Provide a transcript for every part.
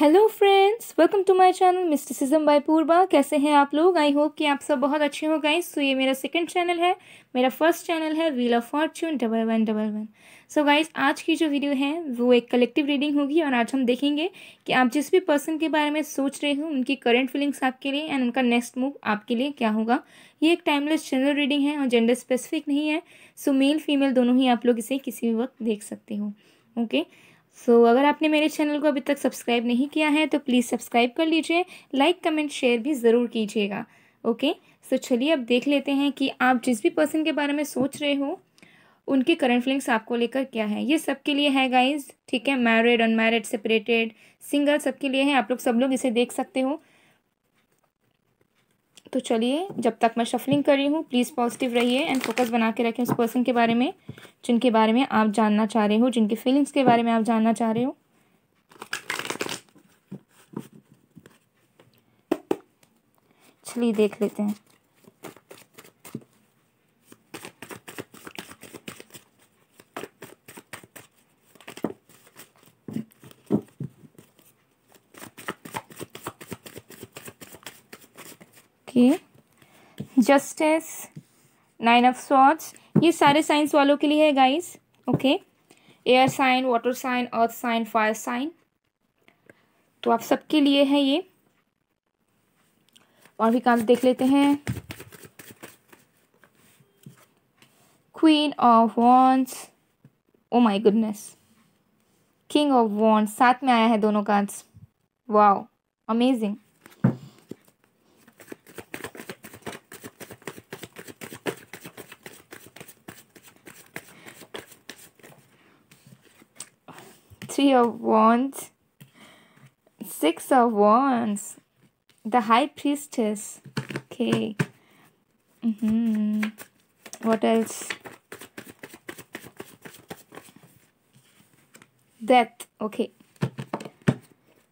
Hello friends welcome to my channel mysticism by Purva कैसे हैं आप लोग आई होप कि आप सब बहुत अच्छे हो गए सो ये मेरा सेकंड चैनल है मेरा फर्स्ट चैनल है wheel of fortune double one double one so guys आज की जो वीडियो है वो एक कलेक्टिव रीडिंग होगी और आज हम देखेंगे कि आप जिस भी पर्सन के बारे में सोच रहे हो उनकी करेंट फीलिंग्स आपके लिए एंड उनका नेक्स्ट मूव आपके लिए क्या होगा ये एक टाइमलेस जनरल रीडिंग है और जेंडर स्पेसिफिक नहीं है सो मेल फीमेल दोनों ही आप लोग इसे किसी भी वक्त देख सकते हो ओके okay? सो so, अगर आपने मेरे चैनल को अभी तक सब्सक्राइब नहीं किया है तो प्लीज़ सब्सक्राइब कर लीजिए लाइक कमेंट शेयर भी ज़रूर कीजिएगा ओके सो चलिए अब देख लेते हैं कि आप जिस भी पर्सन के बारे में सोच रहे हो उनके करंट फीलिंग्स आपको लेकर क्या है ये सबके लिए है गाइज ठीक है मैरिड अनमैरिड सेपरेटेड सिंगल सबके लिए है आप लोग सब लोग इसे देख सकते हो तो चलिए जब तक मैं शफलिंग कर रही हूँ प्लीज़ पॉजिटिव रहिए एंड फोकस बना के रखें उस पर्सन के बारे में जिनके बारे में आप जानना चाह रहे हो जिनके फीलिंग्स के बारे में आप जानना चाह रहे हो चलिए देख लेते हैं देखिए जस्टिस नाइन ऑफ सॉट्स ये सारे साइंस वालों के लिए है guys okay air sign water sign earth sign fire sign तो आप सबके लिए है ये और भी कार्ड देख लेते हैं queen of wands oh my goodness king of wands साथ में आया है दोनों cards wow amazing Three of Wands, Six of Wands, the High Priestess. Okay. Mm-hmm. What else? Death. Okay.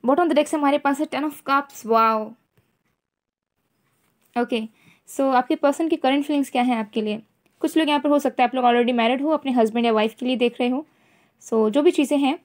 Bottom the deck से हमारे पास है ten of cups wow okay so आपके पर्सन की करंट फीलिंग्स क्या हैं आपके लिए कुछ लोग यहाँ पर हो सकता है आप लोग ऑलरेडी मैरिड हो अपने हस्बैंड या वाइफ के लिए देख रहे हो सो so, जो भी चीज़ें हैं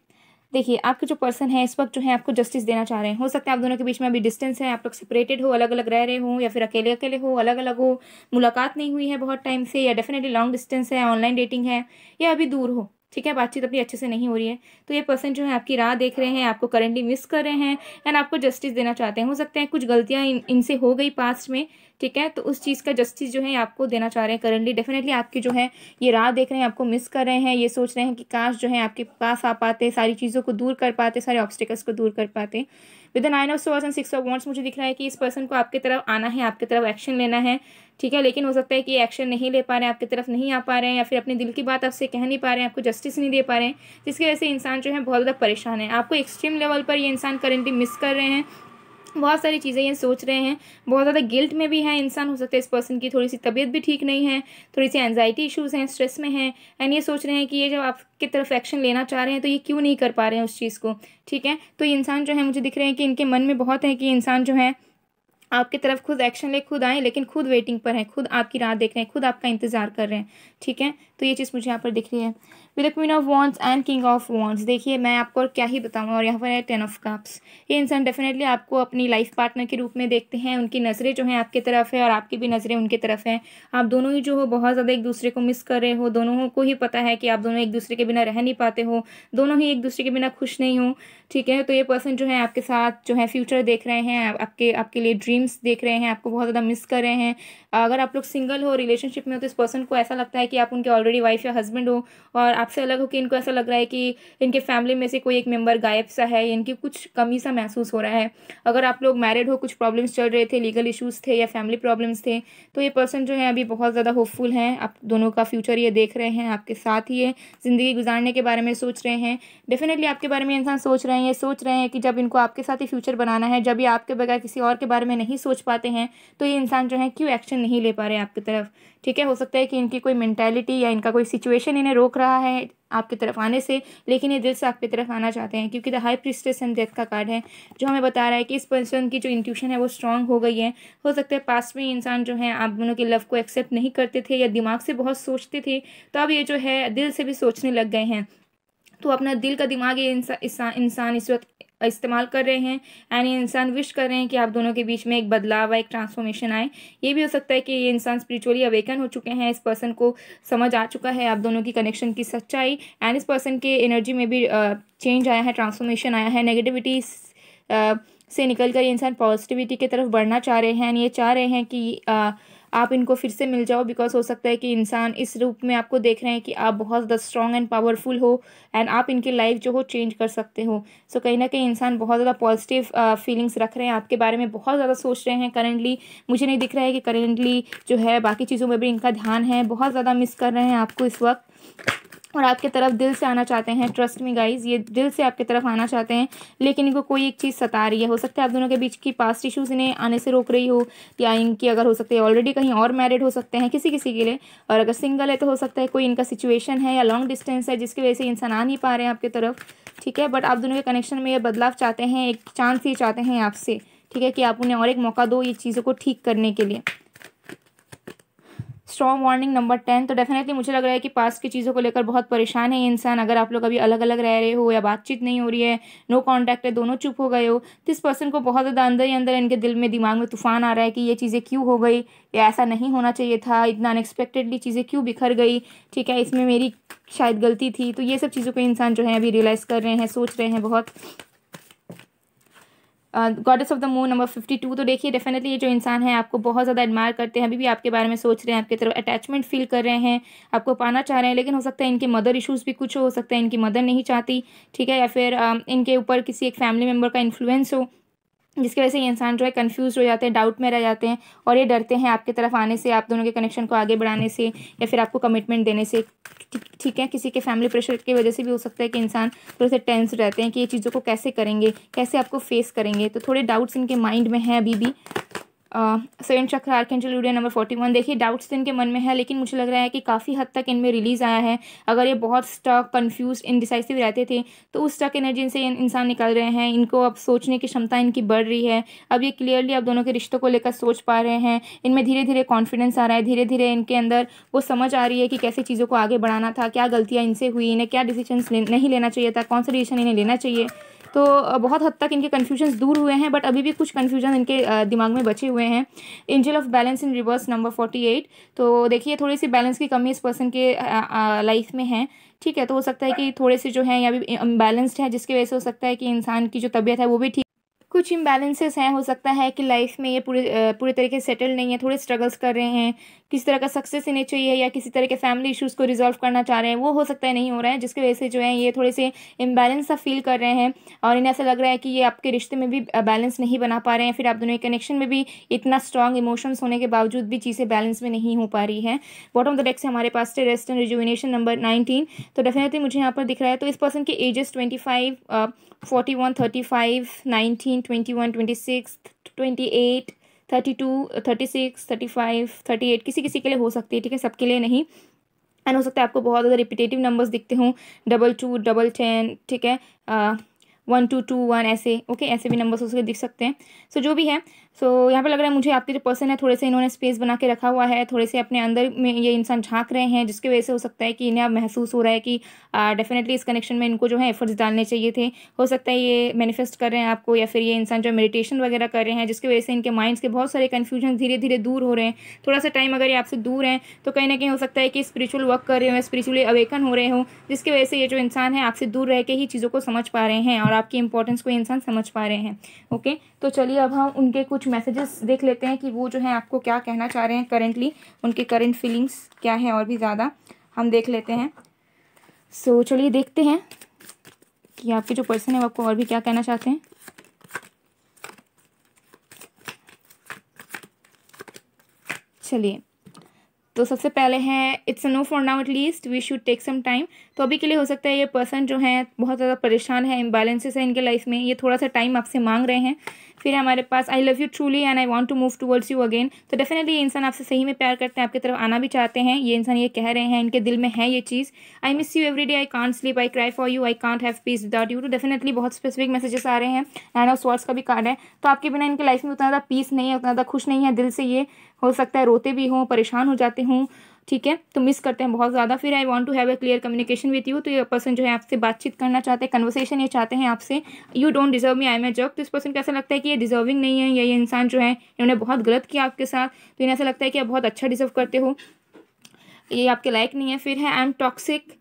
देखिए आपके जो पर्सन है इस वक्त जो है आपको जस्टिस देना चाह रहे हैं हो सकता है आप दोनों के बीच में अभी डिस्टेंस है आप लोग सेपरेटेड हो अलग अलग रह रहे हो या फिर अकेले अकेले हो अलग अलग हो मुलाकात नहीं हुई है बहुत टाइम से या डेफिनेटली लॉन्ग डिस्टेंस है ऑनलाइन डेटिंग है या अभी दूर हो ठीक है बातचीत अपनी अच्छे से नहीं हो रही है तो ये पर्सन जो है आपकी राह देख रहे हैं आपको करेंटली मिस कर रहे हैं एंड आपको जस्टिस देना चाहते हैं हो सकते हैं कुछ गलतियाँ इन इनसे हो गई पास्ट में ठीक है तो उस चीज़ का जस्टिस जो है आपको देना चाह रहे हैं करंटली डेफिनेटली आपकी जो है ये राह देख रहे हैं आपको मिस कर रहे हैं ये सोच रहे हैं कि काश जो है आपके पास आ पाते सारी चीज़ों को दूर कर पाते सारे ऑब्स्टिकल्स को दूर कर पाते with nine of swords and six of wands मुझे दिख रहा है कि इस पर्सन को आपकी तरफ आना है आपकी तरफ एक्शन लेना है ठीक है लेकिन हो सकता है कि एक्शन नहीं ले पा रहे हैं आपकी तरफ नहीं आ पा रहे हैं या फिर अपने दिल की बात आपसे कह नहीं पा रहे हैं आपको जस्टिस नहीं दे पा रहे हैं जिसकी वजह से इंसान जो है बहुत ज़्यादा परेशान है आपको एक्सट्रीम लेवल पर ये इंसान करेंटली मिस कर रहे हैं बहुत सारी चीज़ें ये सोच रहे हैं बहुत ज़्यादा गिल्ट में भी है इंसान हो सकता है इस पर्सन की थोड़ी सी तबीयत भी ठीक नहीं है थोड़ी सी एनजाइटी इशूज़ हैं स्ट्रेस में हैं एंड ये सोच रहे हैं कि ये जब आपकी तरफ एक्शन लेना चाह रहे हैं तो ये क्यों नहीं कर पा रहे हैं उस चीज़ को ठीक है तो ये इंसान जो है मुझे दिख रहे हैं कि इनके मन में बहुत है कि इंसान जो है आपकी तरफ खुद एक्शन ले खुद आए लेकिन खुद वेटिंग पर हैं खुद आपकी राह देख रहे हैं खुद आपका इंतज़ार कर रहे हैं ठीक है तो ये चीज़ मुझे यहाँ पर दिख रही है with the queen of wands and king of wands देखिए मैं आपको क्या ही बताऊँ और यहाँ पर है टेन ऑफ कप्स ये इंसान डेफिनेटली आपको अपनी लाइफ पार्टनर के रूप में देखते हैं उनकी नज़रें जो हैं आपकी तरफ है और आपकी भी नज़रें उनकी तरफ हैं आप दोनों ही जो हो बहुत ज़्यादा एक दूसरे को मिस कर रहे हो दोनों को ही पता है कि आप दोनों एक दूसरे के बिना रह नहीं पाते हो दोनों ही एक दूसरे के बिना खुश नहीं हो ठीक है तो ये पर्सन जो है आपके साथ जो है फ्यूचर देख रहे हैं आपके आपके लिए ड्रीम्स देख रहे हैं आपको बहुत ज़्यादा मिस कर रहे हैं अगर आप लोग सिंगल हो रिलेशनशिप में हो तो इस पर्सन को ऐसा लगता है कि आप उनके ऑलरेडी वाइफ या हस्बैंड हो और आप से अलग होकर इनको ऐसा लग रहा है कि इनके फैमिली में से कोई एक मेंबर गायब सा है इनकी कुछ कमी सा महसूस हो रहा है अगर आप लोग मैरिड हो कुछ प्रॉब्लम्स चल रहे थे लीगल इशूज़ थे या फैमिली प्रॉब्लम्स थे तो ये पर्सन जो है अभी बहुत ज़्यादा होपफुल हैं आप दोनों का फ्यूचर ये देख रहे हैं आपके साथ ही ये ज़िंदगी गुजारने के बारे में सोच रहे हैं डेफिनेटली आपके बारे में इंसान सोच रहे हैं ये सोच रहे हैं कि जब इनको आपके साथ ही फ्यूचर बनाना है जब ये आपके बगैर किसी और के बारे में नहीं सोच पाते हैं तो ये इंसान जो है क्यों एक्शन नहीं ले पा रहे आपकी तरफ ठीक है हो सकता है कि इनकी कोई मैंटेलिटी या इनका कोई सिचुएशन इन्हें रोक रहा है है आपकी तरफ आने से लेकिन ये दिल से आपकी तरफ आना चाहते हैं क्योंकि the high priestess and death का कार्ड है जो हमें बता रहा है कि इस पर्सन की जो इंट्यूशन है वो स्ट्रांग हो गई है हो सकता है पास्ट में इंसान जो है आप दोनों के लव को एक्सेप्ट नहीं करते थे या दिमाग से बहुत सोचते थे तो अब ये जो है दिल से भी सोचने लग गए हैं तो अपना दिल का दिमाग ये इंसान इंसान इस वक्त इस्तेमाल कर रहे हैं एंड ये इंसान विश कर रहे हैं कि आप दोनों के बीच में एक बदलाव एक ट्रांसफॉर्मेशन आए ये भी हो सकता है कि ये इंसान स्पिरिचुअली अवेकन हो चुके हैं इस पर्सन को समझ आ चुका है आप दोनों की कनेक्शन की सच्चाई एंड इस पर्सन के एनर्जी में भी चेंज आया है ट्रांसफॉर्मेशन आया है नेगेटिविटी से निकल कर ये इंसान पॉजिटिविटी की तरफ बढ़ना चाह रहे हैं एंड ये चाह रहे हैं कि आप इनको फिर से मिल जाओ बिकॉज हो सकता है कि इंसान इस रूप में आपको देख रहे हैं कि आप बहुत ज़्यादा स्ट्रॉन्ग एंड पावरफुल हो एंड आप इनकी लाइफ जो हो चेंज कर सकते हो सो so, कहीं ना कहीं इंसान बहुत ज़्यादा पॉजिटिव फीलिंग्स रख रहे हैं आपके बारे में बहुत ज़्यादा सोच रहे हैं करेंटली मुझे नहीं दिख रहा है कि करेंटली जो है बाकी चीज़ों में भी इनका ध्यान है बहुत ज़्यादा मिस कर रहे हैं आपको इस वक्त और आपके तरफ दिल से आना चाहते हैं ट्रस्ट में गाइज ये दिल से आपके तरफ आना चाहते हैं लेकिन इनको कोई एक चीज़ सता रही है हो सकता है आप दोनों के बीच की पास्ट इश्यूज़ इन्हें आने से रोक रही हो या इनकी अगर हो सकती है ऑलरेडी कहीं और मैरिड हो सकते हैं किसी किसी के लिए और अगर सिंगल है तो हो सकता है कोई इनका सिचुएशन है या लॉन्ग डिस्टेंस है जिसकी वजह से इंसान आ नहीं पा रहे हैं आपकी तरफ ठीक है बट आप दोनों के कनेक्शन में ये बदलाव चाहते हैं एक चांस ये चाहते हैं आपसे ठीक है कि आप उन्हें और एक मौका दो ये चीज़ों को ठीक करने के लिए स्ट्रॉन्ग वार्निंग नंबर टेन तो डेफिनेटली मुझे लग रहा है कि पास की चीज़ों को लेकर बहुत परेशान है ये इंसान अगर आप लोग अभी अलग अलग रह रहे हो या बातचीत नहीं हो रही है नो कॉन्टैक्ट है दोनों चुप हो गए हो तो इस पर्सन को बहुत ज़्यादा अंदर ही अंदर इनके दिल में दिमाग में तूफान आ रहा है कि ये चीज़ें क्यों हो गई या ऐसा नहीं होना चाहिए था इतना अनएक्सपेक्टेडली चीज़ें क्यों बिखर गई ठीक है इसमें मेरी शायद गलती थी तो ये सब चीज़ों को इंसान जो है अभी रियलाइज़ कर रहे हैं सोच रहे हैं बहुत goddess of the moon number fifty two तो देखिए डेफिनेटली ये जो इंसान है आपको बहुत ज़्यादा एडमायर करते हैं अभी भी आपके बारे में सोच रहे हैं आपकी तरफ अटैचमेंट फील कर रहे हैं आपको पाना चाह रहे हैं लेकिन हो सकता है इनके मदर इशूज़ भी कुछ हो सकता है इनकी मदर नहीं चाहती ठीक है या फिर um, इनके ऊपर किसी एक फैमिली मेम्बर का इन्फ्लुएंस हो जिसकी वजह से ये इंसान जो है कन्फ्यूज हो जाते हैं डाउट में रह जाते हैं और ये डरते हैं आपके तरफ आने से आप दोनों के कनेक्शन को आगे बढ़ाने से या फिर आपको कमिटमेंट देने से ठीक है किसी के फैमिली प्रेशर की वजह से भी हो सकता है कि इंसान थोड़े से टेंस रहते हैं कि ये चीज़ों को कैसे करेंगे कैसे आपको फेस करेंगे तो थोड़े डाउट्स इनके माइंड में हैं अभी भी seven chakra archangel video number forty one देखिए डाउट्स तो इनके मन में है लेकिन मुझे लग रहा है कि काफ़ी हद तक इनमें रिलीज आया है अगर ये बहुत स्टक कन्फ्यूज इनडिसाइसिव रहते थे तो उस स्टक एनर्जी से इंसान निकल रहे हैं इनको अब सोचने की क्षमता इनकी बढ़ रही है अब ये क्लियरली अब दोनों के रिश्तों को लेकर सोच पा रहे हैं इनमें धीरे धीरे कॉन्फिडेंस आ रहा है धीरे धीरे इनके अंदर वो समझ आ रही है कि कैसे चीज़ों को आगे बढ़ाना था क्या गलतियाँ इनसे हुई इन्हें क्या डिसीजन नहीं लेना चाहिए था कौन सा डिसीजन इन्हें लेना चाहिए तो बहुत हद तक इनके कन्फ्यूजन दूर हुए हैं बट अभी भी कुछ कन्फ्यूजन इनके दिमाग में बचे हुए हैं angel of balance in reverse number forty eight तो देखिए थोड़ी सी बैलेंस की कमी इस पर्सन के लाइफ में है ठीक है तो हो सकता है कि थोड़े से जो है या भी अनबैलेंस्ड है जिसकी वजह से हो सकता है कि इंसान की जो तबीयत है वो भी ठीक कुछ इम्बेलेंसेस हैं हो सकता है कि लाइफ में ये पूरे पूरे तरीके से सेटल नहीं है थोड़े स्ट्रगल्स कर रहे हैं किसी तरह का सक्सेस इन्हें चाहिए या किसी तरह के फैमिली इश्यूज़ को रिजॉल्व करना चाह रहे हैं वो हो सकता है नहीं हो रहा है जिसकी वजह से जो है ये थोड़े से इम्बैलेंस सा फील कर रहे हैं और इन्हें ऐसा लग रहा है कि ये आपके रिश्ते में भी बैलेंस नहीं बना पा रहे हैं फिर आप दोनों के कनेक्शन में भी इतना स्ट्रॉन्ग इमोशंस होने के बावजूद भी चीज़ें बैलेंस में नहीं हो पा रही हैं बॉटम ऑफ द डेस्क हमारे पास थे rest and rejuvenation number nineteen तो डेफिनेटली मुझे यहाँ पर दिख रहा है तो इस पर्सन के ages twenty five forty one thirty five nineteen 19 21 26 28 32 36 35 38 किसी किसी के लिए हो सकती है ठीक है सबके लिए नहीं एंड हो सकता है आपको बहुत ज़्यादा रिपीटेटिव नंबर्स दिखते हों डबल टू डबल टेन ठीक है वन टू टू वन ऐसे ओके ऐसे भी नंबर्स उसके दिख सकते हैं सो so, जो भी है सो so, यहाँ पे लग रहा है मुझे आपके जो पर्सन है थोड़े से इन्होंने स्पेस बना के रखा हुआ है थोड़े से अपने अंदर में ये इंसान झांक रहे हैं जिसकी वजह से हो सकता है कि इन्हें अब महसूस हो रहा है कि डेफिनेटली इस कनेक्शन में इनको जो है एफर्ट्स डालने चाहिए थे हो सकता है ये मैनिफेस्ट कर रहे हैं आपको या फिर ये इंसान जो मेडिटेशन वगैरह कर रहे हैं जिसकी वजह से इनके माइंड्स के बहुत सारे कन्फ्यूजन धीरे धीरे दूर हो रहे हैं थोड़ा सा टाइम अगर ये आपसे दूर हैं तो कहीं ना कहीं हो सकता है कि स्परिचुअल वर्क कर रहे हो या स्पिरिचुअली अवेकन हो रहे हो जिसकी वजह से ये जो इंसान है आपसे दूर रह के ही चीज़ों को समझ पा रहे हैं और आपकी इंपॉर्टेंस को इंसान समझ पा रहे हैं ओके तो चलिए अब हम उनके कुछ कुछ मैसेजेस देख लेते हैं कि वो जो है आपको क्या कहना चाह रहे हैं करेंटली उनके करेंट फीलिंग्स क्या है और भी ज़्यादा हम देख लेते हैं सो so, चलिए देखते हैं कि आपके जो पर्सन है वो आपको और भी क्या कहना चाहते हैं चलिए तो सबसे पहले है it's a no for now at least we should take some time तो अभी के लिए हो सकता है ये पर्सन जो है बहुत ज़्यादा परेशान है इम्बैलेंसेस है इनके लाइफ में ये थोड़ा सा टाइम आपसे मांग रहे हैं फिर हमारे पास I love you truly and I want to move towards you again तो डेफिनेटली ये इंसान आपसे सही में प्यार करते हैं आपकी तरफ आना भी चाहते हैं ये इंसान ये कह रहे हैं इनके दिल में है ये चीज़ I miss you every day I can't sleep I cry for you I can't have peace without you तो डेफिनेटली बहुत स्पेसिफिक मैसेजेस आ रहे हैं नाइन ऑफ सॉर्ट्स का भी कार्ड है तो आपके बिना इनके लाइफ में उतना ज़्यादा पीस नहीं है उतना ज़्यादा खुश नहीं है दिल से ये हो सकता है रोते भी हों परेशान हो जाते हों ठीक है तो मिस करते हैं बहुत ज़्यादा फिर I want to have a clear communication with you तो ये पर्सन जो है आपसे बातचीत करना चाहते हैं कन्वर्सेशन ये चाहते हैं आपसे you don't deserve me I am a job तो इस पर्सन को ऐसा लगता है कि ये डिजर्विंग नहीं है या ये इंसान जो है इन्होंने बहुत गलत किया आपके साथ तो इन्हें ऐसा लगता है कि आप बहुत अच्छा डिजर्व करते हो ये आपके लायक नहीं है फिर है I am toxic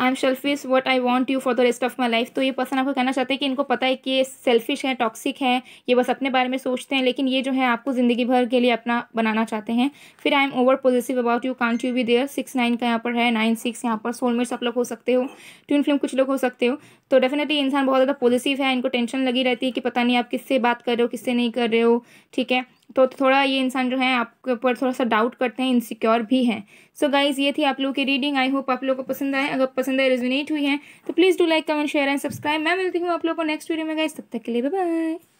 I am selfish what I want you for the rest of my life तो ये पर्सन आपको कहना चाहते हैं कि इनको पता है कि ये सेल्फिश हैं टॉक्सिक हैं ये बस अपने बारे में सोचते हैं लेकिन ये जो है आपको ज़िंदगी भर के लिए अपना बनाना चाहते हैं फिर I am over positive about you can't you भी देयर सिक्स नाइन का यहाँ पर है नाइन सिक्स यहाँ पर सोलमेट्स आप लोग हो सकते हो ट्विन फिल्म कुछ लोग हो सकते हो तो डेफिनेटली इंसान बहुत ज़्यादा पॉजिटिव है इनको टेंशन लगी रहती है कि पता नहीं आप किससे बात कर रहे हो किससे नहीं कर रहे हो ठीक है तो थोड़ा ये इंसान जो है आपके ऊपर थोड़ा सा डाउट करते हैं इनसिक्योर भी हैं सो गाइज ये थी आप लोगों की रीडिंग आई होप आप लोगों को पसंद आए अगर पसंद आए रेजोनेट हुई है तो please do like comment share and subscribe मैं मिलती हूँ आप लोगों को नेक्स्ट वीडियो में गाइज तब तक के लिए बाय